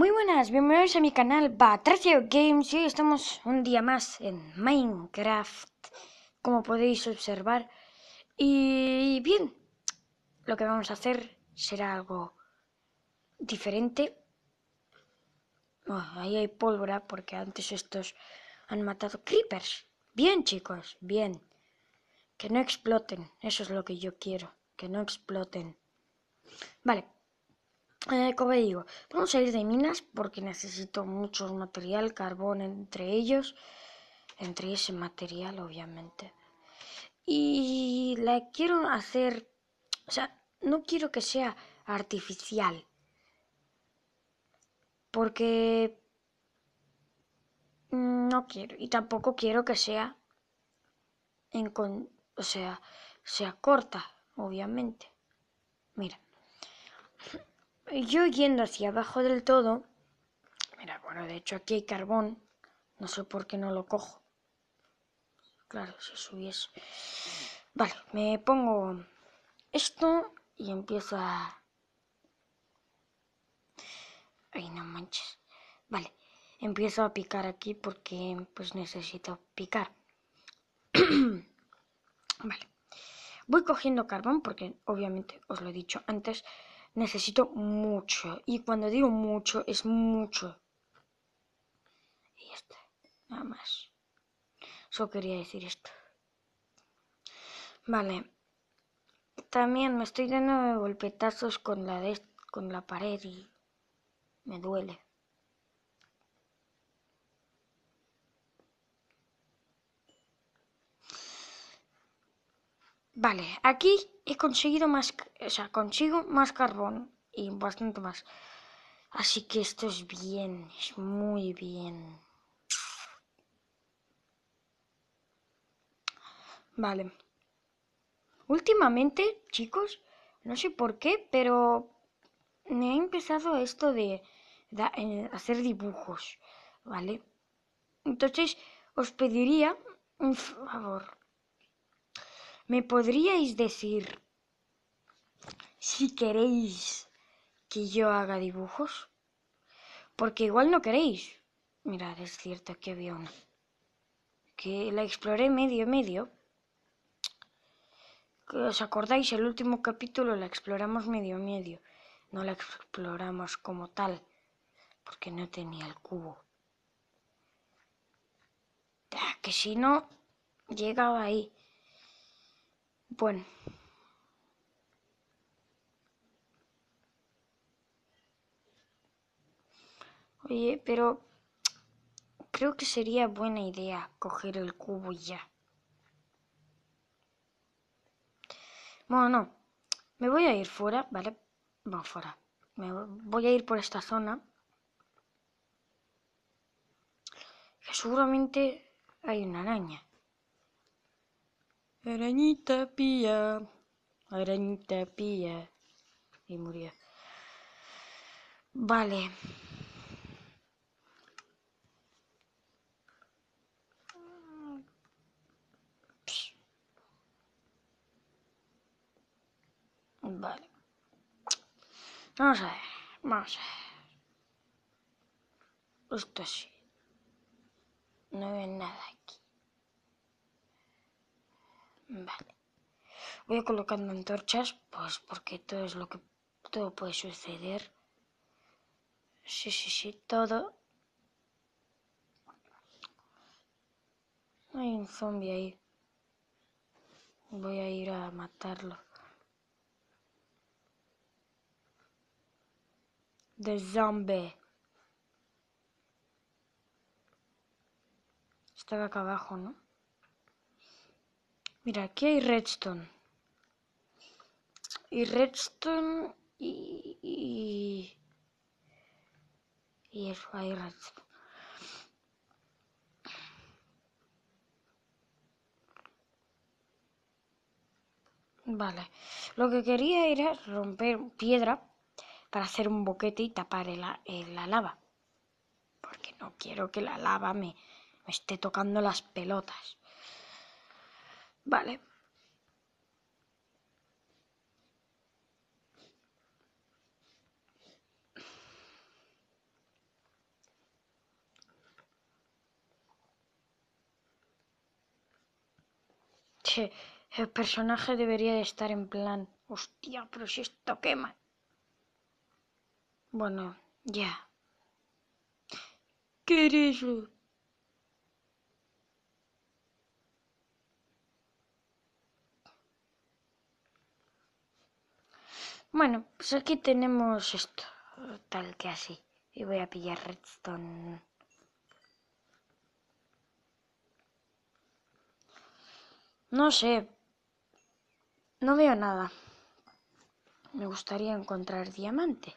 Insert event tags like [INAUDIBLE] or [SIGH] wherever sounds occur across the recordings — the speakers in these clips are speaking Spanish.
Muy buenas, bienvenidos a mi canal Batracio Games hoy estamos un día más en Minecraft, como podéis observar. Y bien, lo que vamos a hacer será algo diferente. ahí hay pólvora porque antes estos han matado creepers. Bien chicos, bien. Que no exploten, eso es lo que yo quiero, que no exploten. Vale, eh, como digo, vamos a ir de minas porque necesito mucho material, carbón entre ellos, entre ese material obviamente. Y la quiero hacer, o sea, no quiero que sea artificial. Porque no quiero y tampoco quiero que sea o sea, sea corta, obviamente. Mira yo yendo hacia abajo del todo, mira, bueno, de hecho aquí hay carbón, no sé por qué no lo cojo. Claro, si subiese. Vale, me pongo esto y empiezo a... Ay, no manches. Vale, empiezo a picar aquí porque pues necesito picar. [CLEARS THROAT] vale. Voy cogiendo carbón porque obviamente os lo he dicho antes, necesito mucho. Y cuando digo mucho, es mucho. Y ya Nada más. Solo quería decir esto. Vale. También me estoy dando golpetazos con la, con la pared y me duele. Vale, aquí he conseguido más, o sea, consigo más carbón y bastante más. Así que esto es bien, es muy bien. Vale. Últimamente, chicos, no sé por qué, pero me he empezado esto de, eh, hacer dibujos, ¿vale? Entonces, os pediría un favor me podríais decir si queréis que yo haga dibujos? Porque igual no queréis. Mirad, es cierto que había una. Que la exploré medio, medio. ¿Os acordáis? El último capítulo la exploramos medio, medio. No la exploramos como tal. Porque no tenía el cubo. Ah, que si no, llegaba ahí. Bueno. Oye, pero creo que sería buena idea coger el cubo y ya. Bueno, no. Me voy a ir fuera, ¿vale? vamos fuera. Me voy a ir por esta zona. Que seguramente hay una araña. Arañita pía, arañita pía. Y murió. Vale. Vale. Vamos a ver, vamos a ver. Esto sí. No veo nada aquí. Vale. Voy colocando antorchas, pues porque todo es lo que todo puede suceder. Sí, sí, sí, todo. Hay un zombie ahí. Voy a ir a matarlo. The zombie. Estaba acá abajo, ¿no? Mira, aquí hay redstone. Y redstone y... Y, eso, hay redstone. Vale. Lo que quería era romper piedra para hacer un boquete y tapar la lava. Porque no quiero que la lava me, me esté tocando las pelotas. Vale. Che, el personaje debería de estar en plan, hostia, pero si esto quema. Bueno, ya. ¿Qué eres? Bueno, pues aquí tenemos esto, tal que así. Y voy a pillar redstone. No sé. No veo nada. Me gustaría encontrar diamante.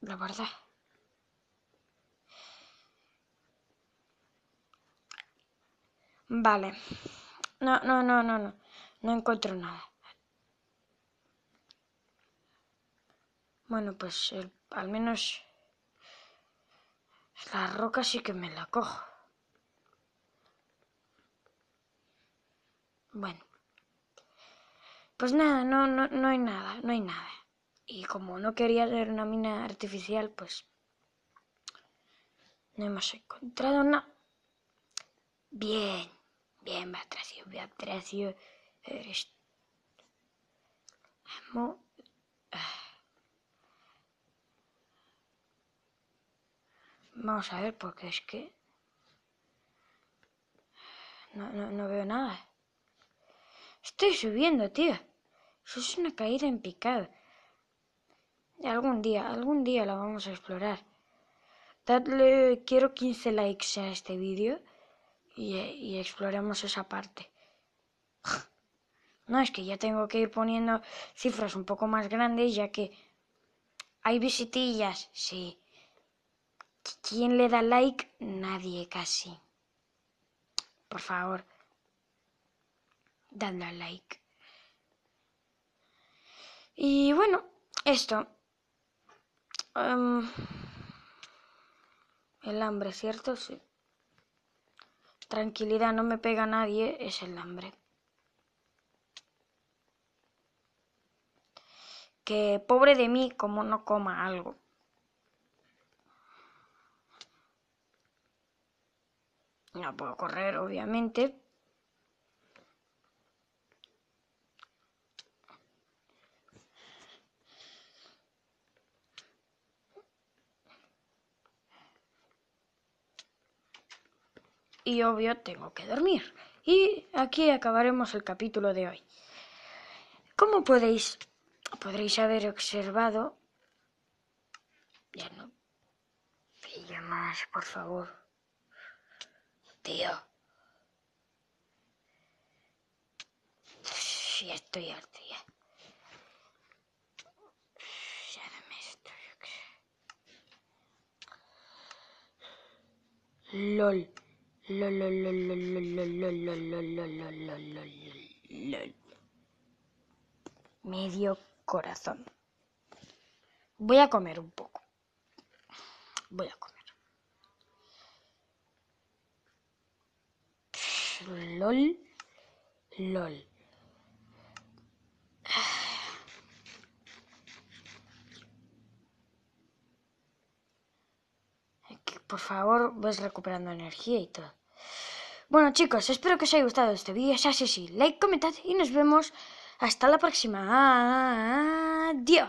La verdad. Vale. No, no, no, no, no. No encuentro nada. Bueno, pues eh, al menos la roca sí que me la cojo. Bueno. Pues nada, no, no, no hay nada, no hay nada. Y como no quería ser una mina artificial, pues no hemos encontrado nada. Bien. Bien, me stress me Vamos a ver, porque es que... No, veo nada. Estoy subiendo, tío. Eso es una caída en picado. Algún día, algún día la vamos a explorar. Dadle, quiero 15 likes a este vídeo y, exploremos esa parte. No, es que ya tengo que ir poniendo cifras un poco más grandes, ya que hay visitillas, sí. ¿Quién le da like? Nadie casi. Por favor, dadle like. Y bueno, esto. Em, el hambre, ¿cierto? Sí. Tranquilidad, no me pega nadie, es el hambre. Que pobre de mí como no coma algo. No puedo correr, obviamente, y obvio tengo que dormir. Y aquí acabaremos el capítulo de hoy. Como podéis, podréis haber observado... Ya no... Pilla más, por favor. Tío. Ya estoy al ya. Ya no me estoy LOL. Medio corazón. Voy a comer un poco. Voy a comer. LOL. LOL. por favor, ves recuperando energía y todo. Bueno chicos, espero que os haya gustado este vídeo. Si así, sí, like, comentad y nos vemos hasta la próxima. Adiós.